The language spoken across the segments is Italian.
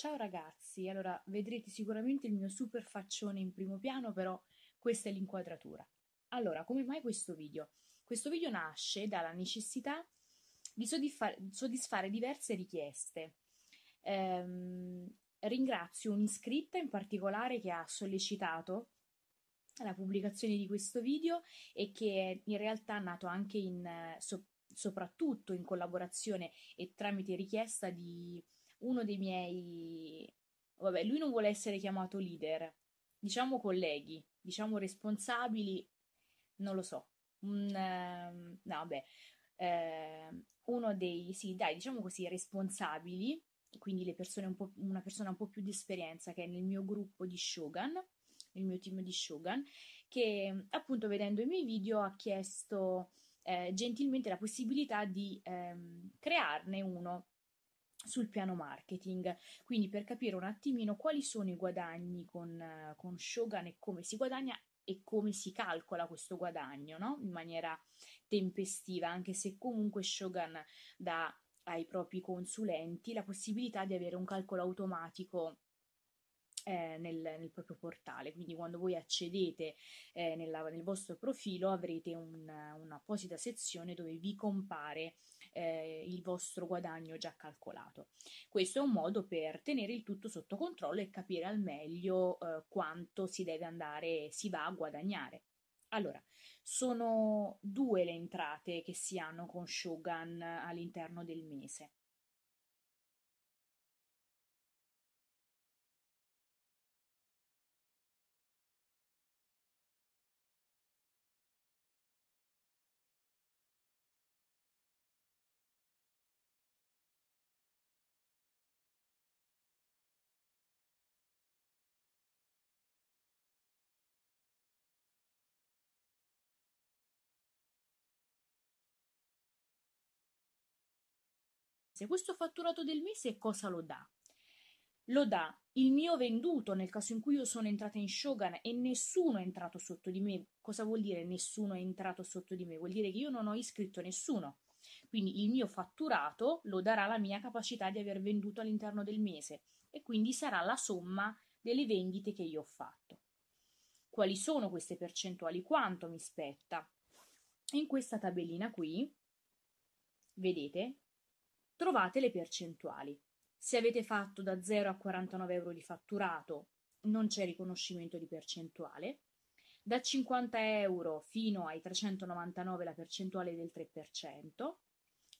Ciao ragazzi, allora vedrete sicuramente il mio super faccione in primo piano, però questa è l'inquadratura. Allora, come mai questo video? Questo video nasce dalla necessità di soddisfare diverse richieste. Ehm, ringrazio un'iscritta in particolare che ha sollecitato la pubblicazione di questo video e che in realtà è nato anche in, so, soprattutto in collaborazione e tramite richiesta di uno dei miei... Vabbè, lui non vuole essere chiamato leader, diciamo colleghi, diciamo responsabili, non lo so. Un, ehm, no, vabbè, ehm, uno dei, sì, dai, diciamo così, responsabili, quindi le persone un po', una persona un po' più di esperienza che è nel mio gruppo di Shogun, nel mio team di Shogun, che appunto vedendo i miei video ha chiesto eh, gentilmente la possibilità di ehm, crearne uno sul piano marketing, quindi per capire un attimino quali sono i guadagni con, con Shogun e come si guadagna e come si calcola questo guadagno no? in maniera tempestiva, anche se comunque Shogun dà ai propri consulenti la possibilità di avere un calcolo automatico eh, nel, nel, proprio portale. Quindi quando voi accedete eh, nella, nel vostro profilo avrete un, un'apposita sezione dove vi compare eh, il vostro guadagno già calcolato. Questo è un modo per tenere il tutto sotto controllo e capire al meglio eh, quanto si deve andare, si va a guadagnare. Allora, sono due le entrate che si hanno con Shogun all'interno del mese. mese. Questo fatturato del mese cosa lo dà? Lo dà il mio venduto nel caso in cui io sono entrata in Shogun e nessuno è entrato sotto di me. Cosa vuol dire nessuno è entrato sotto di me? Vuol dire che io non ho iscritto nessuno. Quindi il mio fatturato lo darà la mia capacità di aver venduto all'interno del mese e quindi sarà la somma delle vendite che io ho fatto. Quali sono queste percentuali? Quanto mi spetta? In questa tabellina qui vedete trovate le percentuali. Se avete fatto da 0 a 49 euro di fatturato, non c'è riconoscimento di percentuale. Da 50 euro fino ai 399 la percentuale del 3%,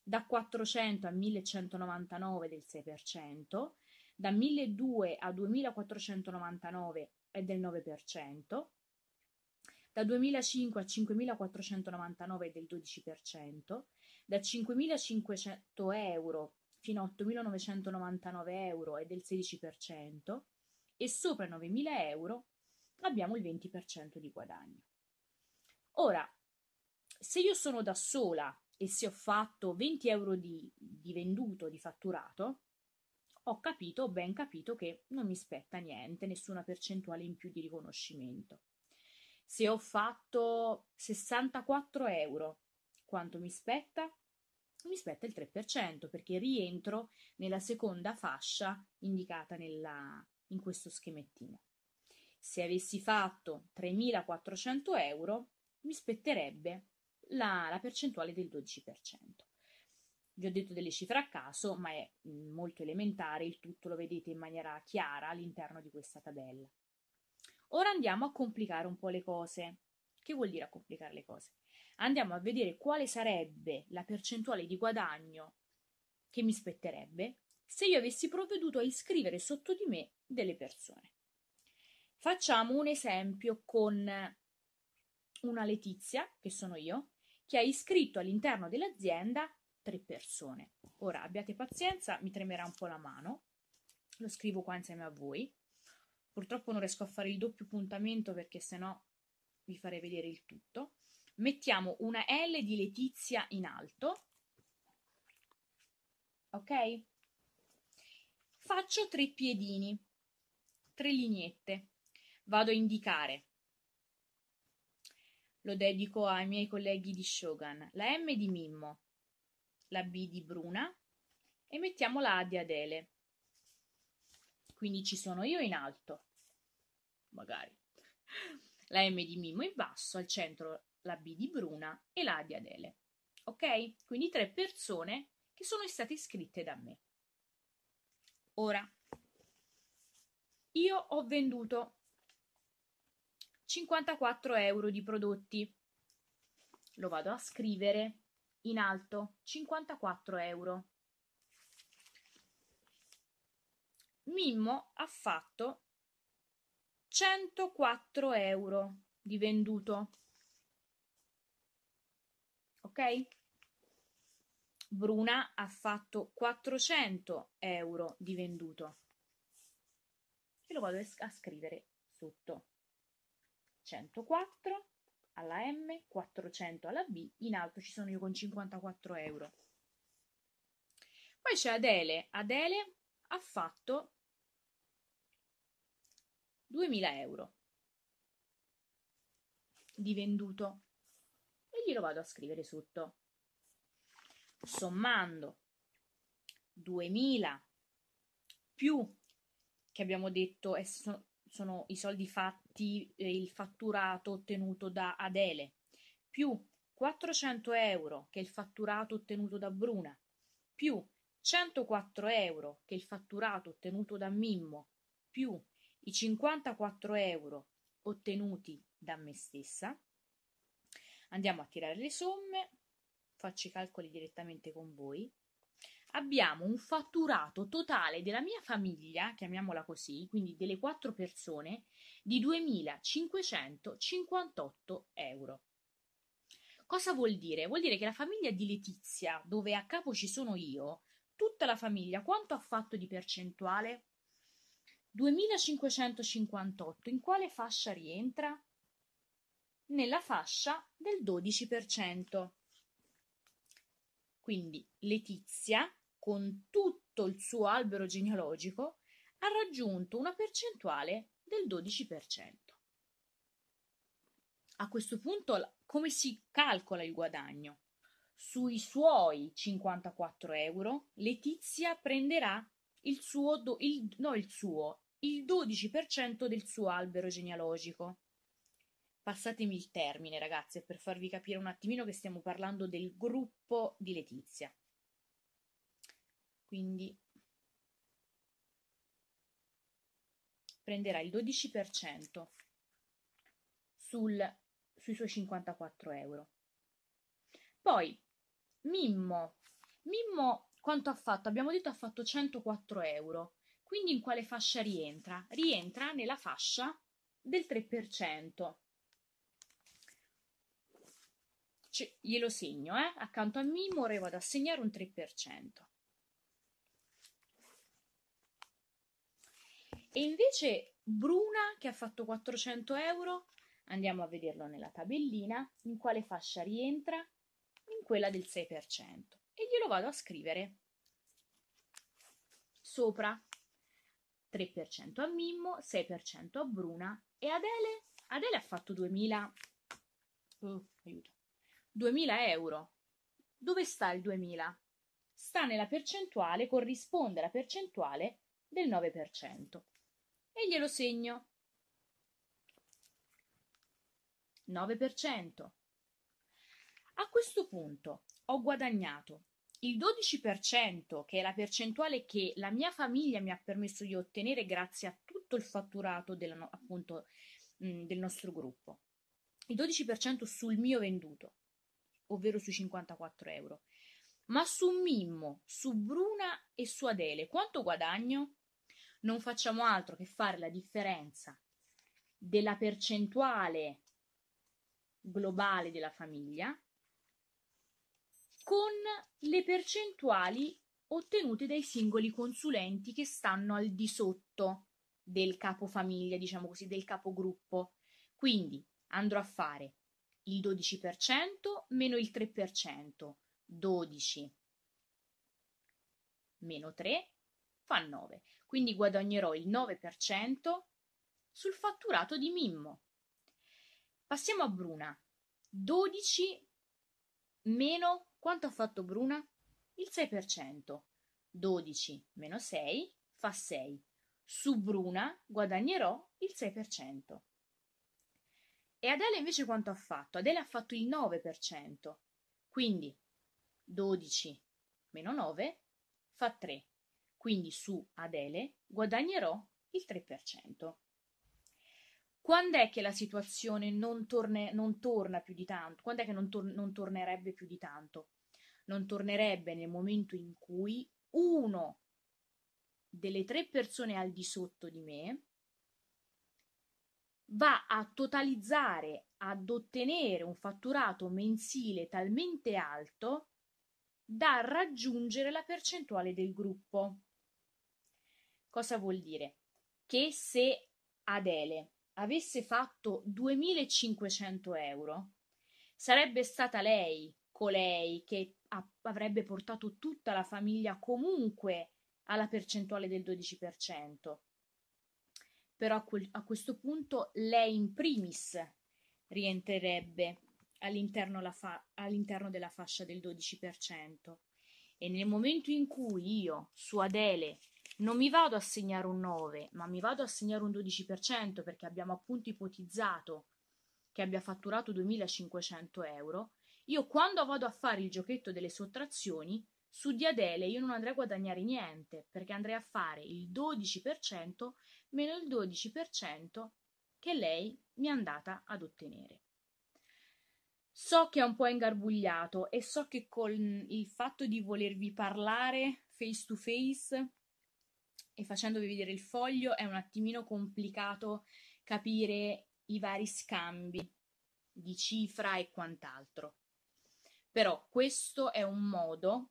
da 400 a 1199 del 6%, da 1200 a 2499 è del 9%, da 2005 a 5499 è del 12%, da 5.500 euro fino a 8.999 euro è del 16% e sopra 9.000 euro abbiamo il 20% di guadagno. Ora, se io sono da sola e se ho fatto 20 euro di, di venduto, di fatturato, ho capito, ho ben capito che non mi spetta niente, nessuna percentuale in più di riconoscimento. Se ho fatto 64 euro quanto mi spetta? Mi spetta il 3% perché rientro nella seconda fascia indicata nella, in questo schemettino. Se avessi fatto 3.400 euro, mi spetterebbe la, la percentuale del 12%. Vi ho detto delle cifre a caso, ma è mm, molto elementare, il tutto lo vedete in maniera chiara all'interno di questa tabella. Ora andiamo a complicare un po' le cose. Che vuol dire a complicare le cose? andiamo a vedere quale sarebbe la percentuale di guadagno che mi spetterebbe se io avessi provveduto a iscrivere sotto di me delle persone. Facciamo un esempio con una Letizia, che sono io, che ha iscritto all'interno dell'azienda tre persone. Ora abbiate pazienza, mi tremerà un po' la mano, lo scrivo qua insieme a voi. Purtroppo non riesco a fare il doppio puntamento perché sennò vi farei vedere il tutto mettiamo una L di Letizia in alto, ok? Faccio tre piedini, tre lineette, vado a indicare, lo dedico ai miei colleghi di Shogun, la M di Mimmo, la B di Bruna e mettiamo la A di Adele. Quindi ci sono io in alto, magari, la M di Mimmo in basso, al centro la B di Bruna e la A di Adele. Ok? Quindi tre persone che sono state iscritte da me. Ora, io ho venduto 54 euro di prodotti. Lo vado a scrivere in alto, 54 euro. Mimmo ha fatto 104 euro di venduto ok? Bruna ha fatto 400 euro di venduto e lo vado a scrivere sotto 104 alla M, 400 alla B, in alto ci sono io con 54 euro. Poi c'è Adele, Adele ha fatto 2000 euro di venduto quindi lo vado a scrivere sotto. Sommando 2000 più che abbiamo detto è, sono, sono i soldi fatti, eh, il fatturato ottenuto da Adele, più 400 euro che è il fatturato ottenuto da Bruna, più 104 euro che è il fatturato ottenuto da Mimmo, più i 54 euro ottenuti da me stessa, Andiamo a tirare le somme, faccio i calcoli direttamente con voi. Abbiamo un fatturato totale della mia famiglia, chiamiamola così, quindi delle quattro persone, di 2.558 euro. Cosa vuol dire? Vuol dire che la famiglia di Letizia, dove a capo ci sono io, tutta la famiglia quanto ha fatto di percentuale? 2558. In quale fascia rientra? nella fascia del 12%. Quindi Letizia, con tutto il suo albero genealogico, ha raggiunto una percentuale del 12%. A questo punto, come si calcola il guadagno? Sui suoi 54 euro, Letizia prenderà il suo, do, il, no, il suo, il 12% del suo albero genealogico Passatemi il termine, ragazze, per farvi capire un attimino che stiamo parlando del gruppo di Letizia. Quindi prenderà il 12% sul, sui suoi 54 euro. Poi Mimmo. Mimmo quanto ha fatto? Abbiamo detto ha fatto 104 euro. Quindi in quale fascia rientra? Rientra nella fascia del 3%. C- glielo segno, eh? accanto a Mimmo Mimore vado a segnare un 3%. E invece Bruna che ha fatto 400 euro, andiamo a vederlo nella tabellina, in quale fascia rientra? In quella del 6% e glielo vado a scrivere sopra. 3% a Mimmo, 6% a Bruna e Adele? Adele ha fatto 2000... Oh, aiuto. 2000 euro. Dove sta il 2000? Sta nella percentuale, corrisponde alla percentuale del 9%. E glielo segno. 9%. A questo punto ho guadagnato il 12%, che è la percentuale che la mia famiglia mi ha permesso di ottenere grazie a tutto il fatturato della, appunto, mh, del nostro gruppo. Il 12% sul mio venduto ovvero sui 54 euro. Ma su Mimmo, su Bruna e su Adele quanto guadagno? Non facciamo altro che fare la differenza della percentuale globale della famiglia con le percentuali ottenute dai singoli consulenti che stanno al di sotto del capofamiglia, diciamo così, del capogruppo. Quindi andrò a fare il 12% meno il 3%, 12 meno 3 fa 9. Quindi guadagnerò il 9% sul fatturato di Mimmo. Passiamo a Bruna. 12 meno quanto ha fatto Bruna? Il 6%. 12 meno 6 fa 6. Su Bruna guadagnerò il 6%. E Adele invece quanto ha fatto? Adele ha fatto il 9%, quindi 12 meno 9 fa 3, quindi su Adele guadagnerò il 3%. Quando è che la situazione non, torne, non torna più di tanto? Quando è che non, tor- non tornerebbe più di tanto? Non tornerebbe nel momento in cui uno delle tre persone al di sotto di me va a totalizzare, ad ottenere un fatturato mensile talmente alto da raggiungere la percentuale del gruppo. Cosa vuol dire? Che se Adele avesse fatto 2500 euro, sarebbe stata lei, colei, che avrebbe portato tutta la famiglia comunque alla percentuale del 12% però a, quel, a questo punto lei in primis rientrerebbe all'interno, fa- all'interno della fascia del 12% e nel momento in cui io su Adele non mi vado a segnare un 9, ma mi vado a segnare un 12% perché abbiamo appunto ipotizzato che abbia fatturato 2500 euro, io quando vado a fare il giochetto delle sottrazioni, su di Adele io non andrei a guadagnare niente perché andrei a fare il 12% meno il 12% che lei mi è andata ad ottenere. So che è un po' ingarbugliato e so che con il fatto di volervi parlare face to face e facendovi vedere il foglio è un attimino complicato capire i vari scambi di cifra e quant'altro. Però questo è un modo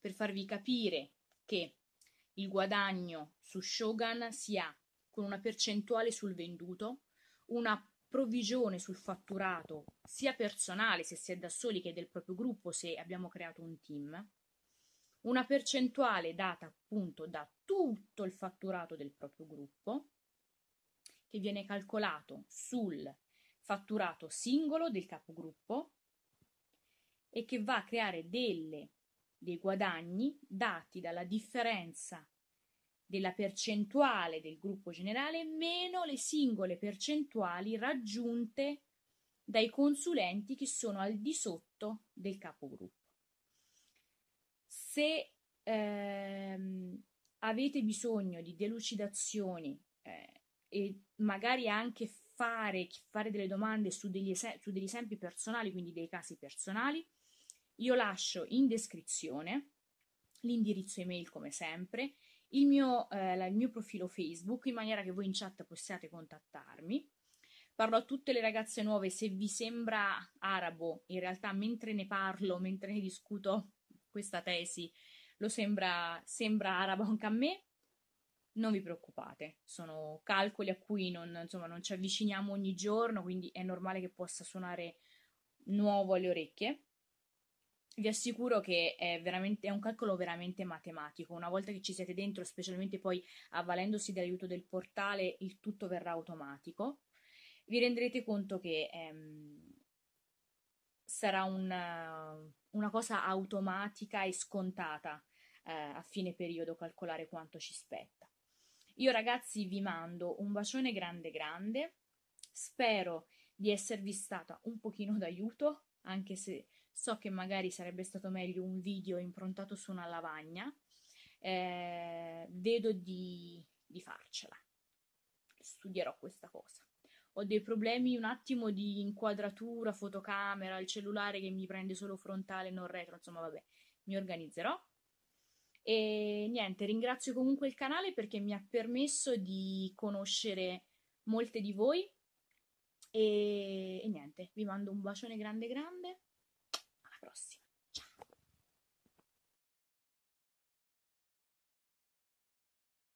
per farvi capire che il guadagno su Shogun si ha, con una percentuale sul venduto, una provvigione sul fatturato sia personale se si è da soli che del proprio gruppo se abbiamo creato un team, una percentuale data appunto da tutto il fatturato del proprio gruppo che viene calcolato sul fatturato singolo del capogruppo e che va a creare delle, dei guadagni dati dalla differenza della percentuale del gruppo generale meno le singole percentuali raggiunte dai consulenti che sono al di sotto del capogruppo. Se ehm, avete bisogno di delucidazioni eh, e magari anche fare, fare delle domande su degli, es- su degli esempi personali, quindi dei casi personali, io lascio in descrizione l'indirizzo email come sempre il mio, eh, il mio profilo Facebook in maniera che voi in chat possiate contattarmi. Parlo a tutte le ragazze nuove, se vi sembra arabo, in realtà mentre ne parlo, mentre ne discuto questa tesi, lo sembra, sembra arabo anche a me, non vi preoccupate, sono calcoli a cui non, insomma, non ci avviciniamo ogni giorno, quindi è normale che possa suonare nuovo alle orecchie vi assicuro che è, veramente, è un calcolo veramente matematico. Una volta che ci siete dentro, specialmente poi avvalendosi dell'aiuto del portale, il tutto verrà automatico. Vi renderete conto che ehm, sarà una, una, cosa automatica e scontata eh, a fine periodo calcolare quanto ci spetta. Io ragazzi vi mando un bacione grande grande, spero di esservi stata un pochino d'aiuto, anche se So che magari sarebbe stato meglio un video improntato su una lavagna, eh, vedo di, di farcela, studierò questa cosa ho dei problemi un attimo di inquadratura, fotocamera, il cellulare che mi prende solo frontale, non retro, insomma vabbè, mi organizzerò. E niente, ringrazio comunque il canale perché mi ha permesso di conoscere molte di voi e, e niente, vi mando un bacione grande grande